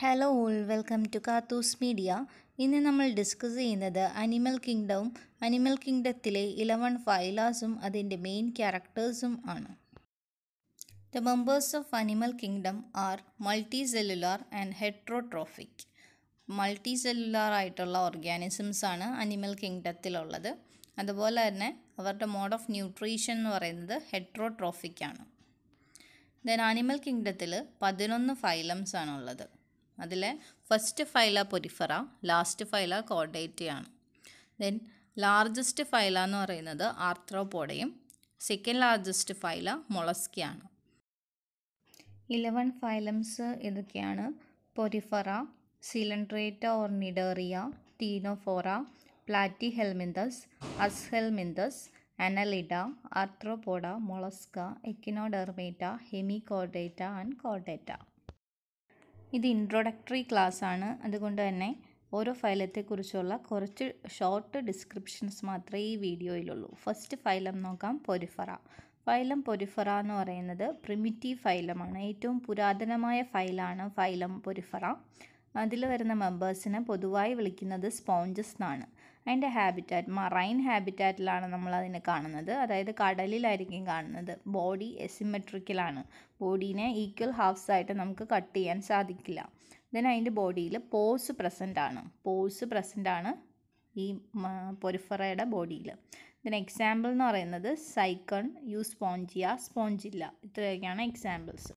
Hello all welcome to Kathoos media ഇന്ന് നമ്മൾ discuss ചെയ്യുന്നത് അനിമൽ കിങ്ഡവും അനിമൽ കിങ്ഡത്തിലെ ഇലവൺ ഫൈലാസും അതിൻ്റെ മെയിൻ ക്യാരക്ടേഴ്സും ആണ് the members of animal kingdom are multicellular and heterotrophic multicellular ആയിട്ടുള്ള ഓർഗാനിസംസ് ആണ് അനിമൽ കിങ്ഡത്തിലുള്ളത് അതുപോലെ തന്നെ അവരുടെ മോഡ് ഓഫ് ന്യൂട്രീഷൻ എന്ന് പറയുന്നത് ഹെട്രോട്രോഫിക് ആണ് ദെൻ അനിമൽ കിങ്ഡത്തിൽ പതിനൊന്ന് ഫൈലംസ് ആണുള്ളത് അതിലെ first phyla Porifera last phyla കോഡേറ്റയാണ് ദെൻ ലാർജസ്റ്റ് ഫൈല എന്ന് പറയുന്നത് ആർത്രോപോഡയും സെക്കൻഡ് ലാർജസ്റ്റ് ഫൈല മൊളസ്കിയാണ് ഇലവൻ ഫൈലംസ് ഇതൊക്കെയാണ് Porifera Coelenterata or Cnidaria Ctenophora Platyhelminthes Aschelminthes Annelida Arthropoda Mollusca Echinodermata Hemichordata and കോഡേറ്റ ഇത് ഇൻട്രൊഡക്ടറി ക്ലാസ് ആണ് അതുകൊണ്ട് തന്നെ ഓരോ ഫൈലത്തെക്കുറിച്ചുള്ള കുറച്ച് ഷോർട്ട് ഡിസ്ക്രിപ്ഷൻസ് മാത്രമേ ഈ വീഡിയോയിലുള്ളൂ ഫസ്റ്റ് ഫൈലം നോക്കാം പൊരിഫറ ഫൈലം പൊരിഫറ എന്ന് പറയുന്നത് പ്രിമിറ്റീവ് ഫൈലമാണ് ഏറ്റവും പുരാതനമായ ഫൈലാണ് ഫൈലം പൊരിഫറ അതിൽ വരുന്ന മെമ്പേഴ്സിനെ പൊതുവായി വിളിക്കുന്നത് സ്പോഞ്ചസ് എന്നാണ് അതിൻ്റെ ഹാബിറ്റാറ്റ് മറൈൻ ഹാബിറ്റാറ്റിലാണ് അതിനെ കാണുന്നത് അതായത് കടലിലായിരിക്കും കാണുന്നത് ബോഡി എസിമെട്രിക്കലാണ് ബോഡീനെ ഈക്വൽ ഹാഫ്സ് ആയിട്ട് നമുക്ക് കട്ട് ചെയ്യാൻ സാധിക്കില്ല ദെൻ അതിൻ്റെ ബോഡിയിൽ പോസ് പ്രസൻ്റ് ആണ് പോസ് പ്രസൻ്റ് ആണ് ഈ പൊരിഫറയുടെ ബോഡിയിൽ ഇതിന് എക്സാമ്പിൾ എന്ന് പറയുന്നത് സൈക്കൺ യു സ്പോഞ്ചിയ സ്പോഞ്ചില്ല ഇത്രയൊക്കെയാണ് എക്സാമ്പിൾസ്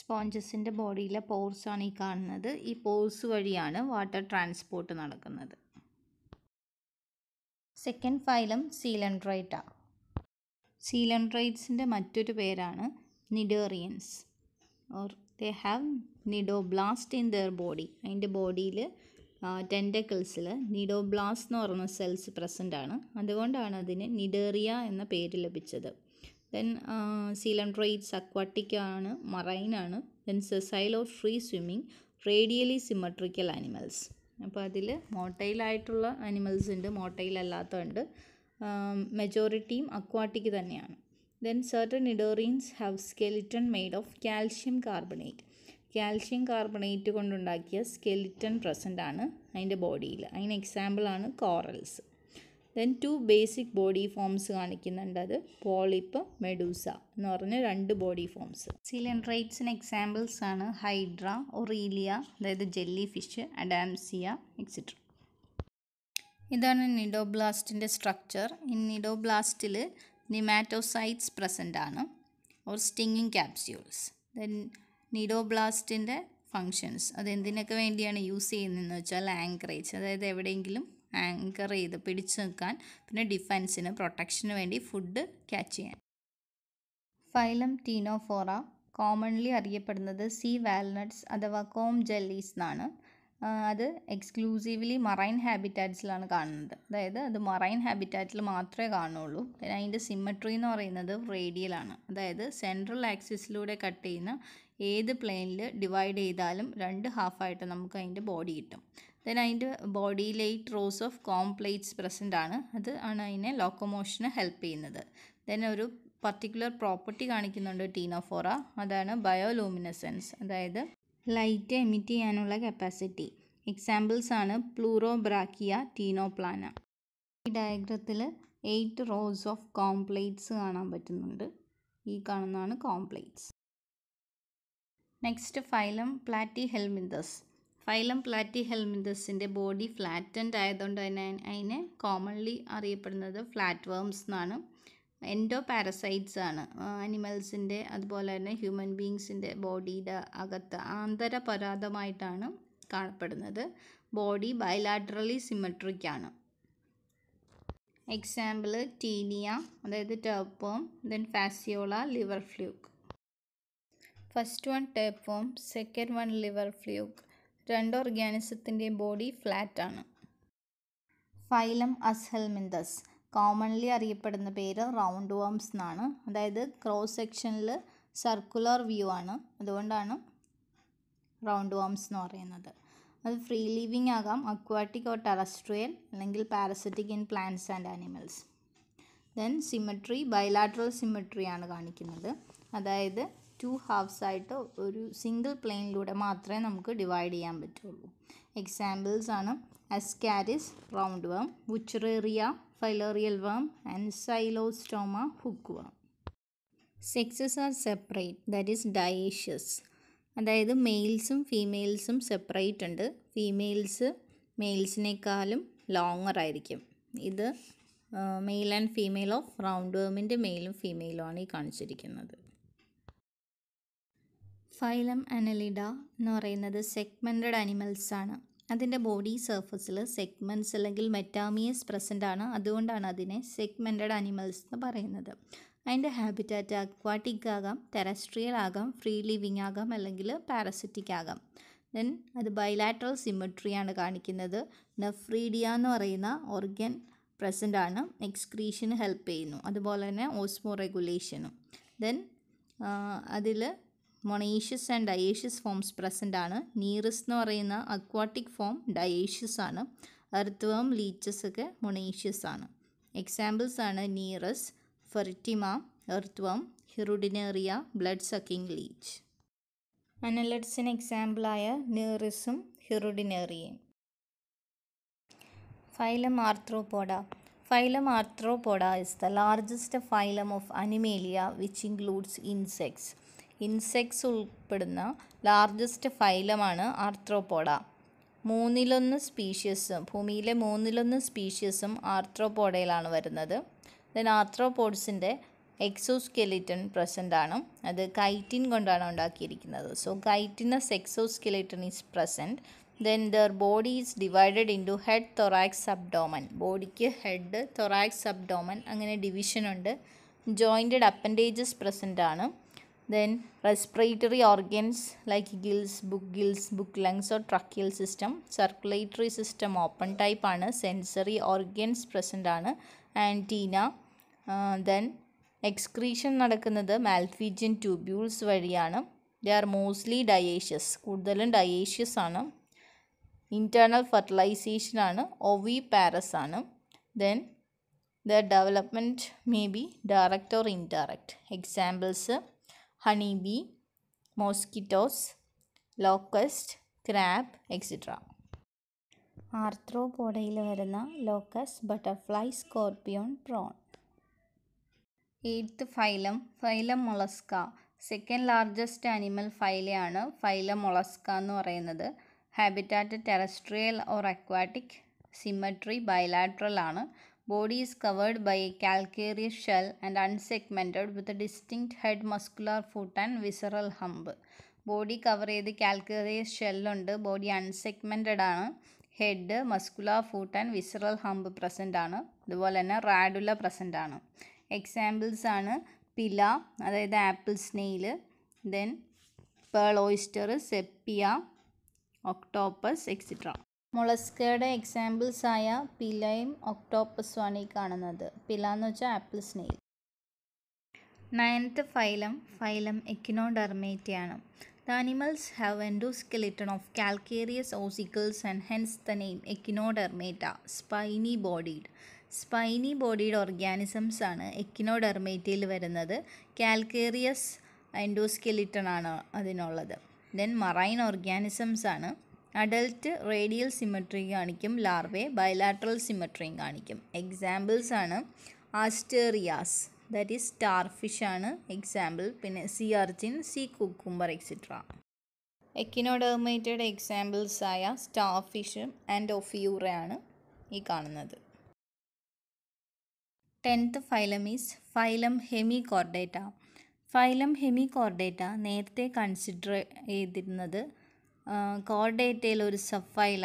സ്പോഞ്ചസിൻ്റെ ബോഡിയിലെ പോർസാണ് ഈ കാണുന്നത് ഈ പോർസ് വഴിയാണ് വാട്ടർ ട്രാൻസ്പോർട്ട് നടക്കുന്നത് സെക്കൻഡ് ഫൈലം സീലൻഡ്രൈറ്റാണ് സീലൻഡ്രൈറ്റ്സിൻ്റെ മറ്റൊരു പേരാണ് cnidarians or they have cnidoblast in their body അതിൻ്റെ ബോഡിയിൽ ടെൻഡക്കിൾസിൽ ബ്ലാസ്റ്റ് എന്ന് പറയുന്ന സെൽസ് പ്രസൻ്റ് ആണ് അതുകൊണ്ടാണ് അതിന് നിഡേറിയ എന്ന പേര് ലഭിച്ചത് ദെൻ സീലൻഡ്രൈറ്റ്സ് അക്വാട്ടിക് ആണ് മറൈൻ ആണ് then sessile of free swimming radially symmetrical animals അപ്പോൾ അതിൽ മോട്ടൈലായിട്ടുള്ള അനിമൽസ് ഉണ്ട് മോട്ടയിലല്ലാത്തതുണ്ട് മെജോറിറ്റിയും അക്വാട്ടിക്ക് തന്നെയാണ് then certain cnidarians have skeleton made of calcium carbonate calcium carbonate കൊണ്ടുണ്ടാക്കിയ സ്കെലിറ്റൺ പ്രസൻ്റ് ആണ് അതിൻ്റെ ബോഡിയിൽ അതിന് എക്സാമ്പിളാണ് corals then two basic body forms കാണിക്കുന്നുണ്ട് അത് പോളിപ്പ് മെഡൂസ എന്ന് പറഞ്ഞ രണ്ട് ബോഡി ഫോംസ് സിലിൻഡ്രൈറ്റ്സിന് എക്സാമ്പിൾസ് ആണ് ഹൈഡ്ര ഒറീലിയ അതായത് ജെല്ലി ഫിഷ് അഡാംസിയ എക്സെട്ര ഇതാണ് നിഡോബ്ലാസ്റ്റിൻ്റെ സ്ട്രക്ചർ ഈ നിഡോബ്ലാസ്റ്റിൽ നിമാറ്റോസൈറ്റ്സ് പ്രസൻ്റ് ആണ് ഓർ സ്റ്റിങ്ങിങ് ക്യാപ്സ്യൂൾസ് ദെൻ നിഡോബ്ലാസ്റ്റിൻ്റെ ഫങ്ഷൻസ് അതെന്തിനൊക്കെ വേണ്ടിയാണ് യൂസ് ചെയ്യുന്നതെന്ന് വെച്ചാൽ ആങ്കറേജ് അതായത് എവിടെയെങ്കിലും ആങ്കർ ചെയ്ത് പിടിച്ചു നിൽക്കാൻ പിന്നെ ഡിഫൻസിന് പ്രൊട്ടക്ഷന് വേണ്ടി ഫുഡ് ക്യാച്ച് ചെയ്യാൻ ഫൈലം ടീനോഫോറ കോമൺലി അറിയപ്പെടുന്നത് സീ വാൽനട്ട്സ് അഥവാ കോം ജെല്ലീസ് എന്നാണ് അത് എക്സ്ക്ലൂസീവ്ലി മറൈൻ ഹാബിറ്റാറ്റ്സിലാണ് കാണുന്നത് അതായത് അത് മറൈൻ ഹാബിറ്റാറ്റിൽ മാത്രമേ കാണുള്ളൂ പിന്നെ അതിൻ്റെ സിമ്മട്രി എന്ന് പറയുന്നത് റേഡിയലാണ് അതായത് സെൻട്രൽ ആക്സിസിലൂടെ കട്ട് ചെയ്യുന്ന ഏത് പ്ലെയിനിൽ ഡിവൈഡ് ചെയ്താലും രണ്ട് ഹാഫായിട്ട് നമുക്ക് അതിൻ്റെ ബോഡി കിട്ടും ദെൻ അതിൻ്റെ ബോഡിയിൽ eight rows of comb plates present ആണ് അത് ആണ് അതിനെ ലോക്കോമോഷന് ഹെൽപ്പ് ചെയ്യുന്നത് ദെൻ ഒരു പർട്ടിക്കുലർ പ്രോപ്പർട്ടി കാണിക്കുന്നുണ്ട് ടീനോഫോറ അതാണ് ബയോലൂമിനസെൻസ് അതായത് ലൈറ്റ് എമിറ്റ് ചെയ്യാനുള്ള കപ്പാസിറ്റി എക്സാമ്പിൾസ് ആണ് പ്ലൂറോബ്രാക്കിയ ടീനോപ്ലാന ഈ ഡയഗ്രത്തിൽ എയ്റ്റ് റോസ് ഓഫ് കോംപ്ലേറ്റ്സ് കാണാൻ പറ്റുന്നുണ്ട് ഈ കാണുന്നതാണ് comb plates next phylum Platyhelminthes phylum പ്ലാറ്റി ഹെൽമിന്തസിൻ്റെ ബോഡി ഫ്ലാറ്റൻഡ് ആയതുകൊണ്ട് തന്നെ അതിനെ കോമൺലി അറിയപ്പെടുന്നത് ഫ്ലാറ്റ് വേംസ് എന്നാണ് എൻഡോ പാരസൈറ്റ്സ് ആണ് അനിമൽസിൻ്റെ അതുപോലെ തന്നെ ഹ്യൂമൻ ബീങ്സിൻ്റെ ബോഡിയുടെ അകത്ത് ആന്തരപരാതമായിട്ടാണ് കാണപ്പെടുന്നത് ബോഡി ബയലാട്രലി സിമെട്രിക് ആണ് എക്സാമ്പിൾ ടീനിയ അതായത് tapeworm then Fasciola liver fluke first one tapeworm second one liver fluke രണ്ട് ഓർഗാനിസത്തിൻ്റെ ബോഡി ഫ്ലാറ്റ് ആണ് ഫൈലം അസ്ഹൽമിന്തസ് കോമൺലി അറിയപ്പെടുന്ന പേര് റൗണ്ട് വോംസ് എന്നാണ് അതായത് ക്രോസ് സെക്ഷനിൽ സർക്കുലർ വ്യൂ ആണ് അതുകൊണ്ടാണ് റൗണ്ട് വോംസ് എന്ന് പറയുന്നത് അത് ഫ്രീ ലിവിങ് ആകാം അക്വാട്ടിക് ഓർ ടെറസ്ട്രിയൽ അല്ലെങ്കിൽ parasitic in plants and animals then symmetry bilateral ആണ് കാണിക്കുന്നത് അതായത് ടു ഹാഫ്സ് ആയിട്ട് ഒരു സിംഗിൾ പ്ലെയിനിലൂടെ മാത്രമേ നമുക്ക് ഡിവൈഡ് ചെയ്യാൻ പറ്റുള്ളൂ എക്സാമ്പിൾസ് ആണ് Ascaris roundworm Wuchereria filarial worm and Ancylostoma hookworm sexes are separate that is dioecious അതായത് മെയിൽസും ഫീമെയിൽസും സെപ്പറേറ്റ് ഉണ്ട് ഫീമെയിൽസ് മെയിൽസിനേക്കാളും ലോങ്ങർ ആയിരിക്കും ഇത് male and female of round വേമിൻ്റെ മെയിലും ഫീമെയിലും ആണ് ഈ കാണിച്ചിരിക്കുന്നത് ഫൈലം അനലിഡ എന്ന് പറയുന്നത് സെഗ്മെൻറ്റഡ് അനിമൽസ് ആണ് അതിൻ്റെ ബോഡി സർഫസിൽ സെഗ്മെൻറ്റ്സ് അല്ലെങ്കിൽ മെറ്റാമിയസ് പ്രസൻ്റ് ആണ് അതുകൊണ്ടാണ് അതിനെ സെഗ്മെൻറ്റഡ് അനിമൽസ് എന്ന് പറയുന്നത് അതിൻ്റെ ഹാബിറ്റാറ്റ് അക്വാട്ടിക് ആകാം ടെറസ്ട്രിയൽ ആകാം ഫ്രീ ലിവിങ് ആകാം അല്ലെങ്കിൽ പാരസിറ്റിക് ആകാം ദെൻ അത് ബൈലാറ്ററൽ സിമട്രിയാണ് കാണിക്കുന്നത് നെഫ്രീഡിയ എന്ന് പറയുന്ന ഓർഗൻ പ്രസൻ്റ് ആണ് എക്സ്ക്രീഷന് ഹെൽപ്പ് ചെയ്യുന്നു അതുപോലെ തന്നെ ഓസ്മോ റെഗുലേഷനും ദെൻ അതിൽ monoecious and dioecious forms present ആണ് നീറസ് എന്ന് പറയുന്ന അക്വാട്ടിക് ഫോം ഡയേഷ്യസ് ആണ് എർത്ത് വേം ലീച്ചസ് ഒക്കെ മൊണേഷ്യസ് ആണ് എക്സാമ്പിൾസ് ആണ് Nereis Pheretima earthworm Hirudinaria blood sucking leech അനലറ്റ്സിന് എക്സാമ്പിളായ നീറസും ഹിറുഡിനേറിയയും phylum Arthropoda phylum Arthropoda is the largest phylum of Animalia which includes insects insects ഉൾപ്പെടുന്ന ലാർജസ്റ്റ് ഫൈലമാണ് ആർത്രോപോഡ മൂന്നിലൊന്ന് സ്പീഷ്യസും ഭൂമിയിലെ മൂന്നിലൊന്ന് സ്പീഷ്യസും ആർത്രോപോഡയിലാണ് വരുന്നത് ദെൻ ആർത്രോപോഡ്സിൻ്റെ എക്സോസ്കെലിറ്റൺ പ്രസൻ്റ് ആണ് അത് കൈറ്റിൻ കൊണ്ടാണ് ഉണ്ടാക്കിയിരിക്കുന്നത് so chitinous exoskeleton is present then their body is divided into head thorax abdomen ബോഡിക്ക് ഹെഡ് തൊറാക്സ് അബ്ഡോമൻ അങ്ങനെ ഡിവിഷനുണ്ട് ജോയിൻറ്റഡ് അപ്പൻഡേജസ് പ്രസൻ്റ് ആണ് then respiratory organs like gills book gills book lungs or tracheal system circulatory system open type ആണ് sensory organs present ആണ് antenna uh, then excretion നടക്കുന്നത് Malpighian tubules വഴിയാണ് the are mostly dioecious കൂടുതലും dioecious ആണ് internal fertilisation ആണ് oviparous ആണ് then the development may be direct or indirect examples honey bee mosquitoes locust crab etcetera ആർത്രോപോഡയിൽ വരുന്ന locust butterfly scorpion prawn eighth phylum phylum Mollusca second largest animal ഫൈലയാണ് phylum Mollusca എന്ന് പറയുന്നത് habitat terrestrial or aquatic symmetry bilateral ആണ് body is covered by a calcareous shell and unsegmented with a distinct head, muscular foot and visceral hump. Body cover ചെയ്ത് calcareous ഷെല്ലുണ്ട് body unsegmented ആണ് head muscular foot and visceral hump present ആണ് അതുപോലെ തന്നെ radula present ആണ് examples ആണ് Pila അതായത് apple snail then pearl oyster Sepia octopus etcetera മൊളസ്കയുടെ ആയ പിലയും ഒക്ടോപ്പസുമാണ് ഈ കാണുന്നത് പില എന്ന് വെച്ചാൽ apple snail ninth phylum phylum എക്കിനോഡർമേറ്റയാണ് the animals have skeleton of calcareous ossicles and hence the name Echinodermata spiny bodied spiny bodied organisms ആണ് എക്കിനോഡർമേറ്റയിൽ വരുന്നത് കാൽക്കേറിയസ് എൻഡോസ്കെലിറ്റൺ ആണ് അതിനുള്ളത് ദെൻ മറൈൻ ഓർഗാനിസംസ് ആണ് അഡൽറ്റ് റേഡിയൽ സിമട്രിയും കാണിക്കും ലാർവെ ബയലാട്രൽ സിമട്രിയും കാണിക്കും എക്സാമ്പിൾസ് ആണ് Asterias that is star fish ആണ് എക്സാമ്പിൾ പിന്നെ sea urchin sea cucumber etcetera Echinodermata examples ആയ സ്റ്റാർ ഫിഷ് ആൻഡ് ആണ് ഈ കാണുന്നത് tenth phylum is phylum Hemichordata phylum Hemichordata നേരത്തെ കൺസിഡർ ചെയ്തിരുന്നത് കോർഡേറ്റയിൽ ഒരു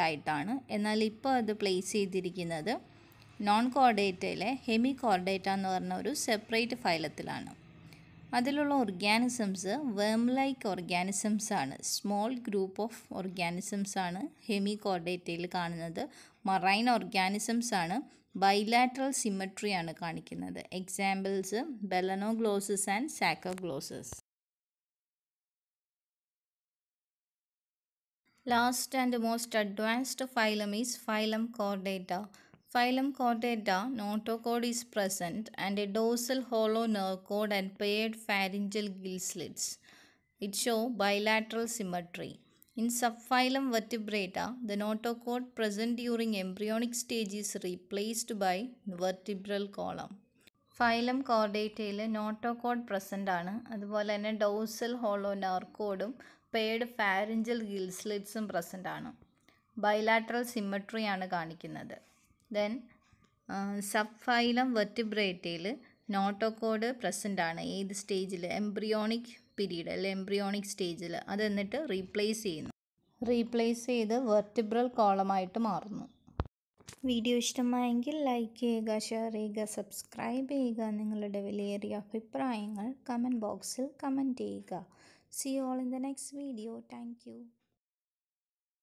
ആയിട്ടാണ് എന്നാൽ ഇപ്പോൾ അത് പ്ലേസ് ചെയ്തിരിക്കുന്നത് നോൺ കോർഡേറ്റയിലെ ഹെമി കോർഡേറ്റ എന്ന് പറഞ്ഞ ഒരു സെപ്പറേറ്റ് ഫൈലത്തിലാണ് അതിലുള്ള ഓർഗാനിസംസ് വേം ലൈക്ക് ഓർഗാനിസംസ് ആണ് സ്മോൾ ഗ്രൂപ്പ് ഓഫ് ഓർഗാനിസംസ് ആണ് ഹെമി കോർഡേറ്റയിൽ കാണുന്നത് മറൈൻ ഓർഗാനിസംസ് ആണ് ബൈലാറ്ററൽ ആണ് കാണിക്കുന്നത് examples Balanoglossus and Saccoglossus last and most advanced phylum is phylum Chordata phylum Chordata notochord is present and a dorsal hollow nerve cord and paired pharyngeal gill slits it show bilateral symmetry in subphylum Vertebrata the notochord present during embryonic stage is replaced by vertebral column phylum കോർഡേറ്റയിൽ notochord present ആണ് അതുപോലെ തന്നെ dorsal hollow നെർക്കോഡും റിപ്പേർഡ് pharyngeal സ്ലിറ്റ്സും present ആണ് bilateral സിമ്മട്രിയാണ് കാണിക്കുന്നത് ദെൻ സബ് ഫൈലം വെർട്ടിബ്രേറ്റയിൽ നോട്ടോകോഡ് പ്രസൻ്റ് ആണ് ഏത് സ്റ്റേജിൽ എംബ്രിയോണിക് പീരീഡ് അല്ലെ എംബ്രിയോണിക് സ്റ്റേജിൽ അത് എന്നിട്ട് റീപ്ലേസ് ചെയ്യുന്നു റീപ്ലേസ് ചെയ്ത് വെർട്ടിബ്രൽ കോളമായിട്ട് മാറുന്നു വീഡിയോ ഇഷ്ടമായെങ്കിൽ ലൈക്ക് ചെയ്യുക ഷെയർ ചെയ്യുക സബ്സ്ക്രൈബ് ചെയ്യുക നിങ്ങളുടെ വിലയേറിയ അഭിപ്രായങ്ങൾ കമൻറ്റ് ബോക്സിൽ കമൻറ്റ് ചെയ്യുക See you all in the next video. Thank you.